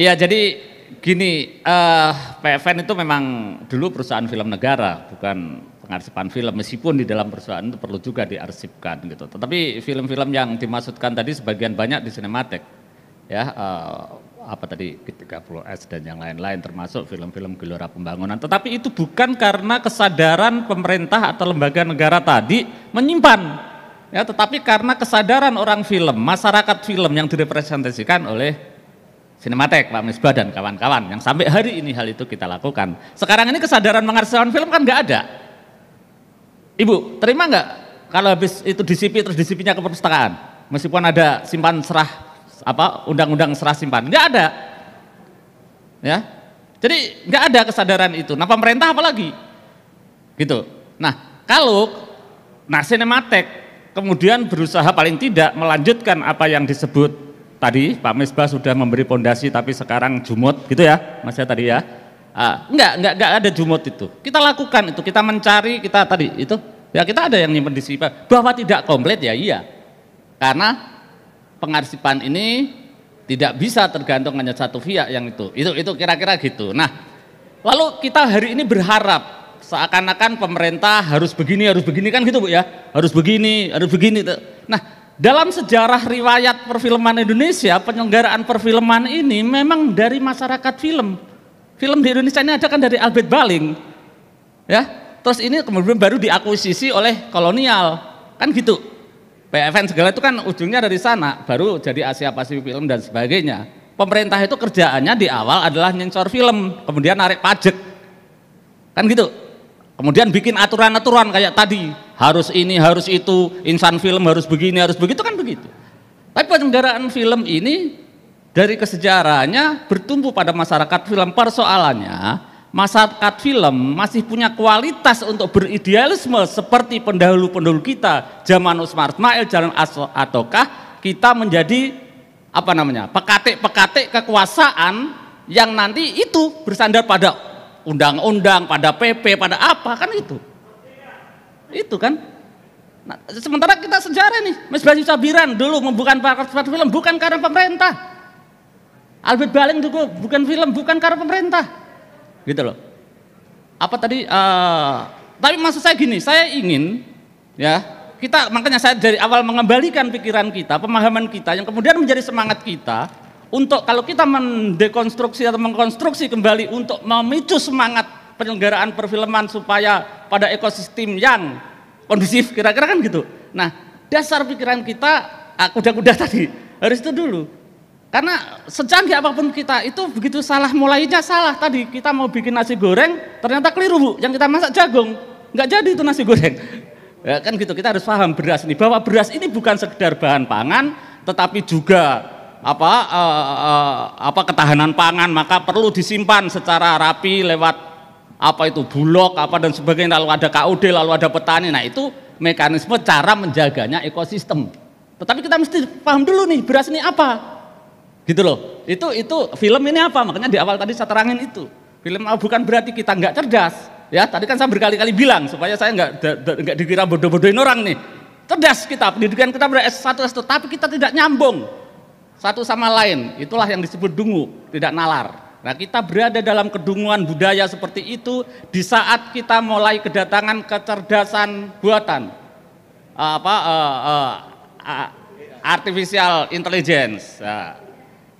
Iya, jadi gini, uh, eh, PFN itu memang dulu perusahaan film negara, bukan pengarsipan film. Meskipun di dalam perusahaan itu perlu juga diarsipkan gitu. Tetapi film-film yang dimaksudkan tadi sebagian banyak di sinematik ya uh, apa tadi 30S dan yang lain-lain termasuk film-film gelora pembangunan. Tetapi itu bukan karena kesadaran pemerintah atau lembaga negara tadi menyimpan ya tetapi karena kesadaran orang film, masyarakat film yang direpresentasikan oleh Cinematek, Pak Misbah dan kawan-kawan yang sampai hari ini hal itu kita lakukan. Sekarang ini kesadaran mengarsipkan film kan nggak ada. Ibu, terima nggak kalau habis itu disipi terus disipinya ke perpustakaan? Meskipun ada simpan serah apa undang-undang serah simpan, nggak ada. Ya, jadi nggak ada kesadaran itu. Nah pemerintah apalagi, gitu. Nah kalau nah sinematek kemudian berusaha paling tidak melanjutkan apa yang disebut tadi Pak Misbah sudah memberi pondasi tapi sekarang jumut gitu ya Mas ya tadi ya ah, enggak, enggak, enggak ada jumut itu kita lakukan itu, kita mencari, kita tadi itu ya kita ada yang nyimpen di sifat bahwa tidak komplit ya iya karena pengarsipan ini tidak bisa tergantung hanya satu via yang itu itu itu kira-kira gitu nah lalu kita hari ini berharap seakan-akan pemerintah harus begini harus begini kan gitu bu ya harus begini harus begini nah dalam sejarah riwayat perfilman Indonesia, penyelenggaraan perfilman ini memang dari masyarakat film. Film di Indonesia ini ada kan dari Albert Baling. Ya. Terus ini kemudian baru diakuisisi oleh kolonial. Kan gitu. PFN segala itu kan ujungnya dari sana, baru jadi Asia Pasifik Film dan sebagainya. Pemerintah itu kerjaannya di awal adalah nyensor film, kemudian narik pajak. Kan gitu. Kemudian bikin aturan-aturan kayak tadi, harus ini, harus itu, insan film harus begini, harus begitu kan begitu. Tapi penyelenggaraan film ini dari kesejarahnya bertumbuh pada masyarakat film. Persoalannya masyarakat film masih punya kualitas untuk beridealisme seperti pendahulu-pendahulu kita zaman Usmar Ismail, Aso, ataukah kita menjadi apa namanya pekatik-pekatik kekuasaan yang nanti itu bersandar pada undang-undang, pada PP, pada apa kan itu. Itu kan. Nah, sementara kita sejarah nih, Mas Bayu Sabiran dulu membuka pakar film bukan karena pemerintah. Albert Baling juga bukan film bukan karena pemerintah. Gitu loh. Apa tadi uh, tapi maksud saya gini, saya ingin ya, kita makanya saya dari awal mengembalikan pikiran kita, pemahaman kita yang kemudian menjadi semangat kita untuk kalau kita mendekonstruksi atau mengkonstruksi kembali untuk memicu semangat penyelenggaraan perfilman supaya pada ekosistem yang kondusif kira-kira kan gitu. Nah, dasar pikiran kita ah, kuda-kuda tadi harus itu dulu. Karena secanggih apapun kita itu begitu salah mulainya salah tadi kita mau bikin nasi goreng ternyata keliru bu yang kita masak jagung nggak jadi itu nasi goreng ya, kan gitu kita harus paham beras ini bahwa beras ini bukan sekedar bahan pangan tetapi juga apa uh, uh, apa ketahanan pangan maka perlu disimpan secara rapi lewat apa itu bulog, apa dan sebagainya, lalu ada KUD, lalu ada petani. Nah itu mekanisme cara menjaganya ekosistem. Tetapi kita mesti paham dulu nih beras ini apa, gitu loh. Itu itu film ini apa? Makanya di awal tadi saya terangin itu. Film oh, bukan berarti kita nggak cerdas, ya. Tadi kan saya berkali-kali bilang supaya saya nggak nggak dikira bodoh-bodohin orang nih. Cerdas kita, pendidikan kita beres satu-satu. tapi kita tidak nyambung satu sama lain. Itulah yang disebut dungu, tidak nalar. Nah, kita berada dalam kedunguan budaya seperti itu di saat kita mulai kedatangan kecerdasan buatan, ah, apa uh, uh, uh, artificial intelligence. Uh,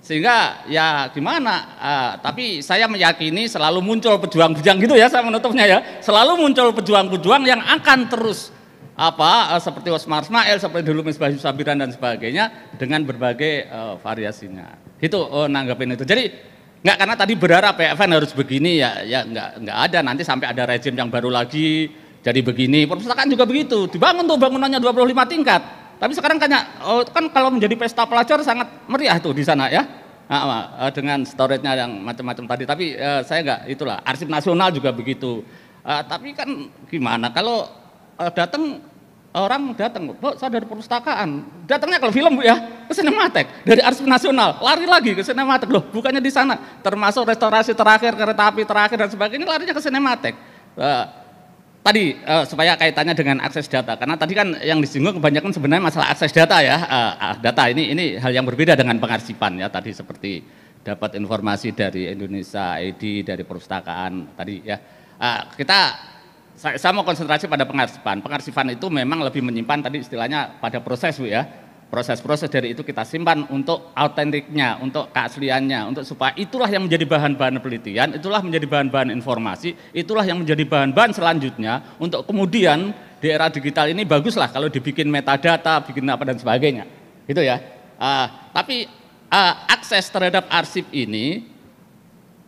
sehingga ya gimana? Uh, tapi saya meyakini selalu muncul pejuang-pejuang gitu ya, saya menutupnya ya. Selalu muncul pejuang-pejuang yang akan terus apa uh, seperti Osmar Ismail, seperti dulu Misbah Sabiran dan sebagainya dengan berbagai uh, variasinya. Itu uh, nanggapin itu. Jadi Enggak karena tadi berharap ya PFN harus begini ya ya enggak enggak ada nanti sampai ada rezim yang baru lagi jadi begini. Perpustakaan juga begitu. Dibangun tuh bangunannya 25 tingkat. Tapi sekarang kan oh, kan kalau menjadi pesta pelajar sangat meriah tuh di sana ya. Nah, dengan storage-nya yang macam-macam tadi. Tapi eh, saya enggak itulah. Arsip nasional juga begitu. Eh, tapi kan gimana kalau eh, datang orang datang, Bu, saya dari perpustakaan. Datangnya kalau film, Bu ya, ke Sinematek, dari Arsip Nasional, lari lagi ke Sinematek, Loh, bukannya di sana, termasuk restorasi terakhir, kereta api terakhir dan sebagainya, larinya ke Sinematek. Uh, eh, tadi uh, supaya kaitannya dengan akses data karena tadi kan yang disinggung kebanyakan sebenarnya masalah akses data ya uh, data ini ini hal yang berbeda dengan pengarsipan ya tadi seperti dapat informasi dari Indonesia ID dari perpustakaan tadi ya uh, kita saya, saya mau konsentrasi pada pengarsipan. Pengarsipan itu memang lebih menyimpan tadi istilahnya pada proses Bu ya. Proses-proses dari itu kita simpan untuk autentiknya, untuk keasliannya, untuk supaya itulah yang menjadi bahan-bahan penelitian, itulah menjadi bahan-bahan informasi, itulah yang menjadi bahan-bahan selanjutnya untuk kemudian di era digital ini baguslah kalau dibikin metadata, bikin apa dan sebagainya. Gitu ya. Uh, tapi uh, akses terhadap arsip ini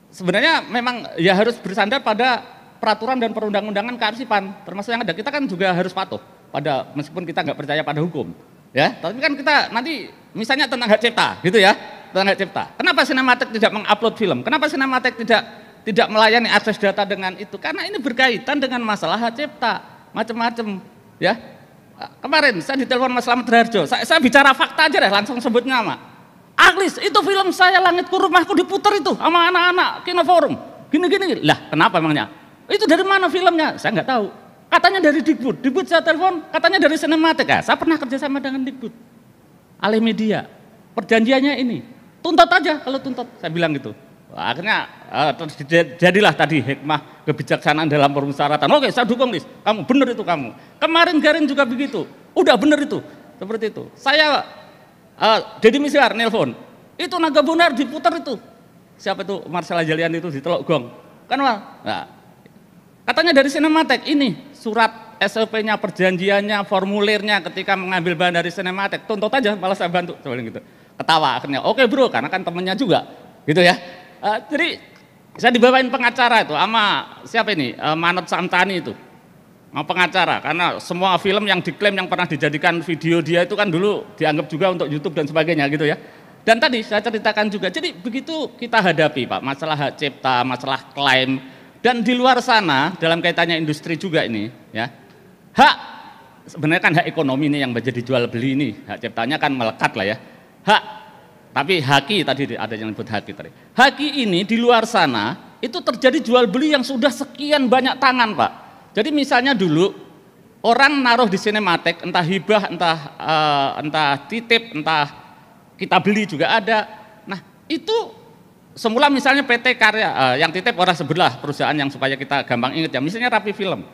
sebenarnya memang ya harus bersandar pada peraturan dan perundang-undangan kearsipan termasuk yang ada kita kan juga harus patuh pada meskipun kita nggak percaya pada hukum ya tapi kan kita nanti misalnya tentang hak cipta gitu ya tentang hak cipta kenapa sinematik tidak mengupload film kenapa sinematik tidak tidak melayani akses data dengan itu karena ini berkaitan dengan masalah hak cipta macam-macam ya ah, kemarin saya ditelepon Mas Slamet Harjo saya, saya bicara fakta aja deh langsung sebut nama Aglis itu film saya langitku rumahku diputar itu sama anak-anak forum gini-gini lah kenapa emangnya itu dari mana filmnya? Saya nggak tahu. Katanya dari Dikbud. Dikbud saya telepon, katanya dari Sinematik. Ya, ah, saya pernah kerja sama dengan Dikbud. Alih media. Perjanjiannya ini. Tuntut aja kalau tuntut. Saya bilang gitu. Akhirnya uh, jadilah tadi hikmah kebijaksanaan dalam permusyawaratan. Oke, saya dukung Lis. Kamu benar itu kamu. Kemarin Garin juga begitu. Udah benar itu. Seperti itu. Saya uh, Deddy Misiar nelpon. Itu naga bunar diputar itu. Siapa itu Marcel Jalian itu di Teluk Gong. Kan Wal? Nah, Katanya dari Sinematek ini surat SOP-nya, perjanjiannya, formulirnya ketika mengambil bahan dari Sinematek. Tuntut aja, malah saya bantu. Coba gitu. Ketawa akhirnya, oke bro, karena kan temennya juga. Gitu ya. Uh, jadi saya dibawain pengacara itu sama siapa ini? Uh, eh, Manot Santani itu. Mau pengacara, karena semua film yang diklaim yang pernah dijadikan video dia itu kan dulu dianggap juga untuk Youtube dan sebagainya gitu ya. Dan tadi saya ceritakan juga, jadi begitu kita hadapi Pak, masalah hak cipta, masalah klaim, dan di luar sana, dalam kaitannya industri juga ini, ya hak sebenarnya kan hak ekonomi ini yang menjadi jual beli ini, hak ciptanya kan melekat lah ya. Hak, tapi haki tadi ada yang disebut haki tadi. Haki ini di luar sana itu terjadi jual beli yang sudah sekian banyak tangan pak. Jadi misalnya dulu orang naruh di sinematek entah hibah, entah uh, entah titip, entah kita beli juga ada. Nah itu semula misalnya PT Karya uh, yang titip orang sebelah perusahaan yang supaya kita gampang ingat ya, misalnya Rapi Film.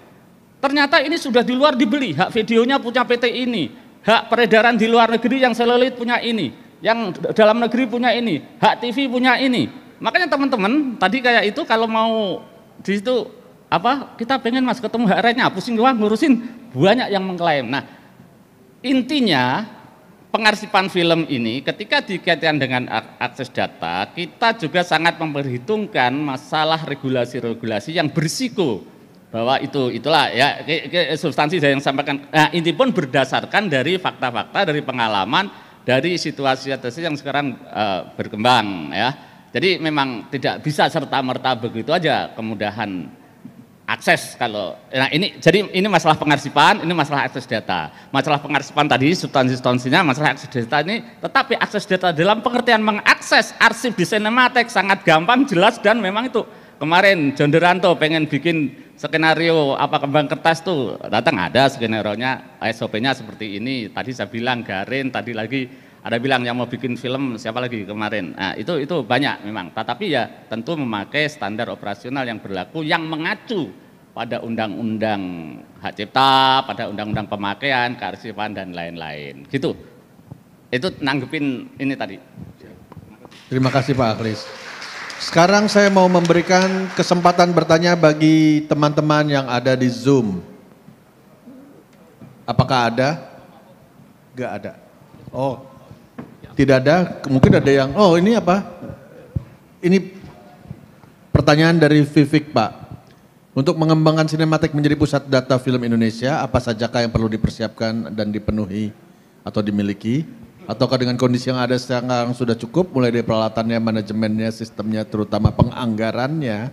Ternyata ini sudah di luar dibeli, hak videonya punya PT ini, hak peredaran di luar negeri yang selelit punya ini, yang dalam negeri punya ini, hak TV punya ini. Makanya teman-teman tadi kayak itu kalau mau di situ apa kita pengen mas ketemu hak rentnya, pusing doang ngurusin banyak yang mengklaim. Nah intinya pengarsipan film ini ketika dikaitkan dengan akses data, kita juga sangat memperhitungkan masalah regulasi-regulasi yang berisiko bahwa itu itulah ya ke, ke, substansi saya yang sampaikan. Nah, ini pun berdasarkan dari fakta-fakta, dari pengalaman, dari situasi situasi yang sekarang uh, berkembang ya. Jadi memang tidak bisa serta merta begitu aja kemudahan akses kalau nah ini jadi ini masalah pengarsipan, ini masalah akses data. Masalah pengarsipan tadi substansi-substansinya, masalah akses data ini tetapi akses data dalam pengertian mengakses arsip di sinematik sangat gampang, jelas dan memang itu kemarin John Deranto pengen bikin skenario apa kembang kertas tuh datang ada skenario-nya SOP-nya seperti ini. Tadi saya bilang Garin, tadi lagi ada bilang yang mau bikin film siapa lagi kemarin. Nah, itu itu banyak memang. Tetapi ya tentu memakai standar operasional yang berlaku yang mengacu pada undang-undang hak cipta, pada undang-undang pemakaian, kearsipan dan lain-lain. Gitu. Itu nanggepin ini tadi. Terima kasih Pak Akhlis. Sekarang saya mau memberikan kesempatan bertanya bagi teman-teman yang ada di Zoom. Apakah ada? Gak ada. Oh, tidak ada. Mungkin ada yang, oh ini apa? Ini pertanyaan dari Vivik Pak. Untuk mengembangkan sinematik menjadi pusat data film Indonesia, apa sajakah yang perlu dipersiapkan dan dipenuhi atau dimiliki? Ataukah dengan kondisi yang ada sekarang sudah cukup, mulai dari peralatannya, manajemennya, sistemnya, terutama penganggarannya?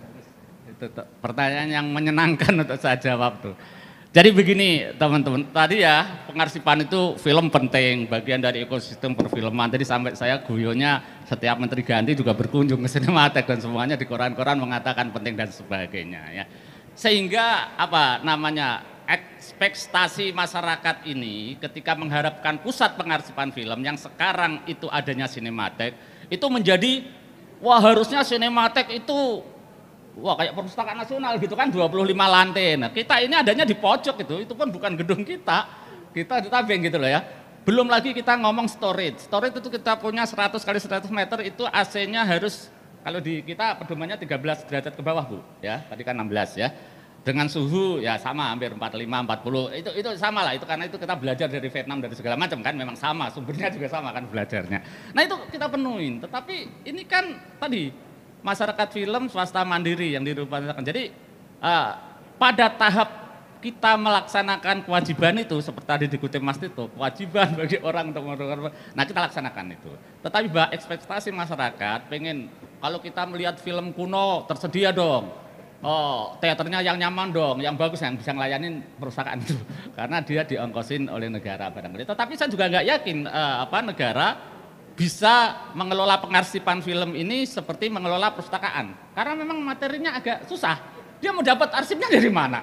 Itu pertanyaan yang menyenangkan untuk saya jawab tuh. Jadi begini teman-teman, tadi ya pengarsipan itu film penting, bagian dari ekosistem perfilman. Tadi sampai saya guyonya setiap menteri ganti juga berkunjung ke sinematik dan semuanya di koran-koran mengatakan penting dan sebagainya ya sehingga apa namanya ekspektasi masyarakat ini ketika mengharapkan pusat pengarsipan film yang sekarang itu adanya sinematek itu menjadi wah harusnya sinematek itu wah kayak perpustakaan nasional gitu kan 25 lantai. Nah, kita ini adanya di pojok itu itu pun bukan gedung kita. Kita di tabeng gitu loh ya. Belum lagi kita ngomong storage. Storage itu kita punya 100 kali 100 meter itu AC-nya harus kalau di kita pedomannya 13 derajat ke bawah, Bu, ya. Tadi kan 16 ya. Dengan suhu ya sama hampir 45 40. Itu itu sama lah, itu karena itu kita belajar dari Vietnam dari segala macam kan memang sama, sumbernya juga sama kan belajarnya. Nah, itu kita penuhin. Tetapi ini kan tadi masyarakat film swasta mandiri yang dirupakan. Jadi uh, pada tahap kita melaksanakan kewajiban itu seperti tadi dikutip Mas Tito, kewajiban bagi orang untuk melakukan. Nah kita laksanakan itu. Tetapi bahwa ekspektasi masyarakat pengen kalau kita melihat film kuno, tersedia dong. Oh, teaternya yang nyaman dong, yang bagus, yang bisa ngelayanin perusahaan itu. Karena dia diongkosin oleh negara barangkali. Tetapi saya juga nggak yakin eh, apa negara bisa mengelola pengarsipan film ini seperti mengelola perpustakaan. Karena memang materinya agak susah. Dia mau dapat arsipnya dari mana?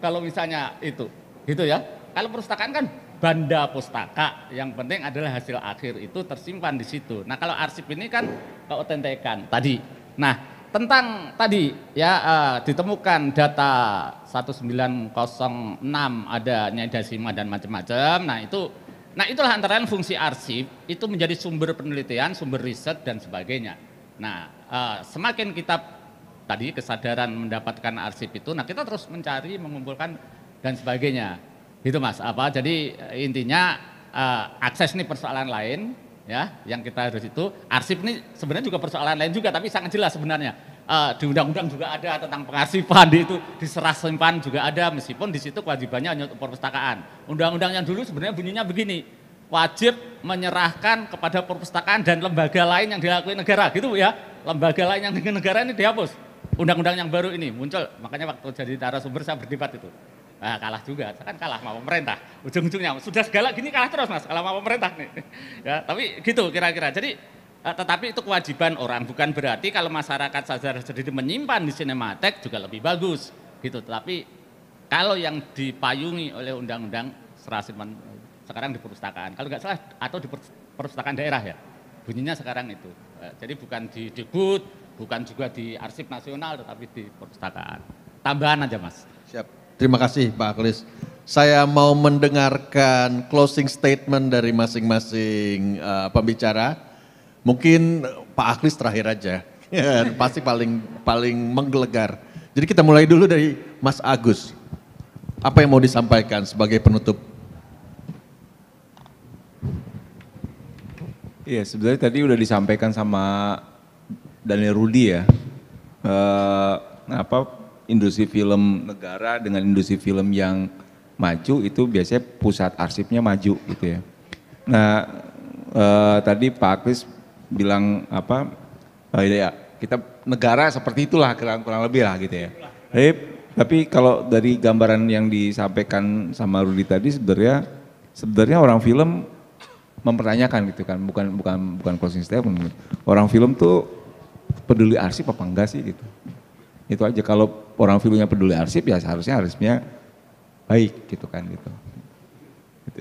Kalau misalnya itu, gitu ya. Kalau perpustakaan kan banda pustaka, yang penting adalah hasil akhir itu tersimpan di situ. Nah kalau arsip ini kan keotentikan tadi. Nah, tentang tadi ya uh, ditemukan data 1906 ada nyadasima dan macam-macam. Nah, itu nah itulah antara lain fungsi arsip itu menjadi sumber penelitian, sumber riset dan sebagainya. Nah, uh, semakin kita tadi kesadaran mendapatkan arsip itu, nah kita terus mencari, mengumpulkan dan sebagainya. Gitu Mas, apa jadi eh, intinya uh, akses ini persoalan lain, ya yang kita harus itu arsip ini sebenarnya juga persoalan lain juga tapi sangat jelas sebenarnya uh, di undang-undang juga ada tentang pengarsipan di itu diserah simpan juga ada meskipun di situ kewajibannya hanya untuk perpustakaan undang-undang yang dulu sebenarnya bunyinya begini wajib menyerahkan kepada perpustakaan dan lembaga lain yang dilakukan negara gitu ya lembaga lain yang dengan negara ini dihapus undang-undang yang baru ini muncul makanya waktu jadi narasumber saya berdebat itu Nah, kalah juga, kan kalah sama pemerintah. Ujung-ujungnya sudah segala gini kalah terus mas, kalah sama pemerintah nih. Ya, tapi gitu kira-kira. Jadi eh, tetapi itu kewajiban orang, bukan berarti kalau masyarakat sadar sendiri menyimpan di sinematek juga lebih bagus gitu. Tapi kalau yang dipayungi oleh undang-undang serasi sekarang di perpustakaan, kalau nggak salah atau di perpustakaan daerah ya, bunyinya sekarang itu. Eh, jadi bukan di debut, bukan juga di arsip nasional, tetapi di perpustakaan. Tambahan aja mas. Siap. Terima kasih Pak Aklis. Saya mau mendengarkan closing statement dari masing-masing uh, pembicara. Mungkin Pak Aklis terakhir aja. Pasti paling paling menggelegar. Jadi kita mulai dulu dari Mas Agus. Apa yang mau disampaikan sebagai penutup Iya sebenarnya tadi udah disampaikan sama Daniel Rudi ya. Uh, apa industri film negara dengan industri film yang maju itu biasanya pusat arsipnya maju gitu ya. Nah eh, tadi Pak Kris bilang apa? Oh, ya kita negara seperti itulah kurang, kurang lebih lah gitu ya. Tapi, tapi kalau dari gambaran yang disampaikan sama Rudi tadi sebenarnya sebenarnya orang film mempertanyakan gitu kan bukan bukan bukan closing statement orang film tuh peduli arsip apa enggak sih gitu itu aja kalau orang filmnya peduli arsip ya seharusnya arsipnya baik gitu kan gitu. gitu.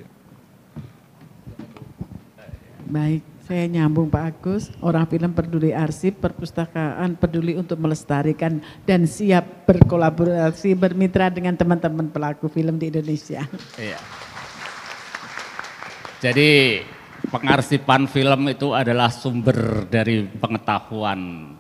Baik, saya nyambung Pak Agus. Orang film peduli arsip, perpustakaan peduli untuk melestarikan dan siap berkolaborasi, bermitra dengan teman-teman pelaku film di Indonesia. Iya. Jadi pengarsipan film itu adalah sumber dari pengetahuan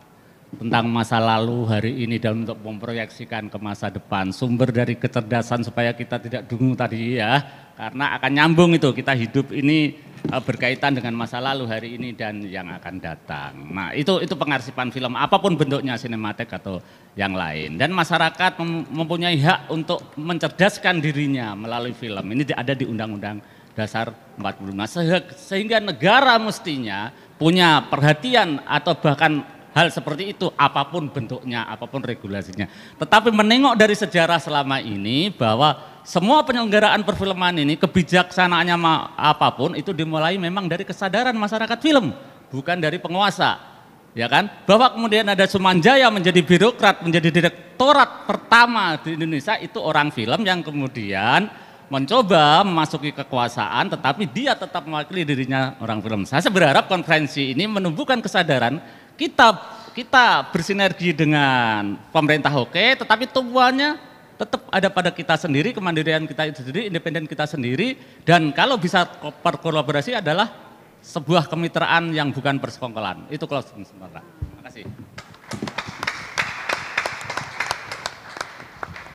tentang masa lalu hari ini dan untuk memproyeksikan ke masa depan. Sumber dari kecerdasan supaya kita tidak dungu tadi ya, karena akan nyambung itu kita hidup ini e, berkaitan dengan masa lalu hari ini dan yang akan datang. Nah itu itu pengarsipan film apapun bentuknya sinematik atau yang lain. Dan masyarakat mempunyai hak untuk mencerdaskan dirinya melalui film. Ini ada di Undang-Undang Dasar 45 sehingga negara mestinya punya perhatian atau bahkan hal seperti itu apapun bentuknya, apapun regulasinya. Tetapi menengok dari sejarah selama ini bahwa semua penyelenggaraan perfilman ini kebijaksanaannya apapun itu dimulai memang dari kesadaran masyarakat film, bukan dari penguasa ya kan? Bahwa kemudian ada Sumanjaya menjadi birokrat, menjadi direktorat pertama di Indonesia itu orang film yang kemudian mencoba memasuki kekuasaan tetapi dia tetap mewakili dirinya orang film. Saya berharap konferensi ini menumbuhkan kesadaran kita kita bersinergi dengan pemerintah oke, tetapi tumbuhannya tetap ada pada kita sendiri, kemandirian kita itu sendiri, independen kita sendiri, dan kalau bisa berkolaborasi adalah sebuah kemitraan yang bukan persekongkolan. Itu kalau sementara. Terima kasih.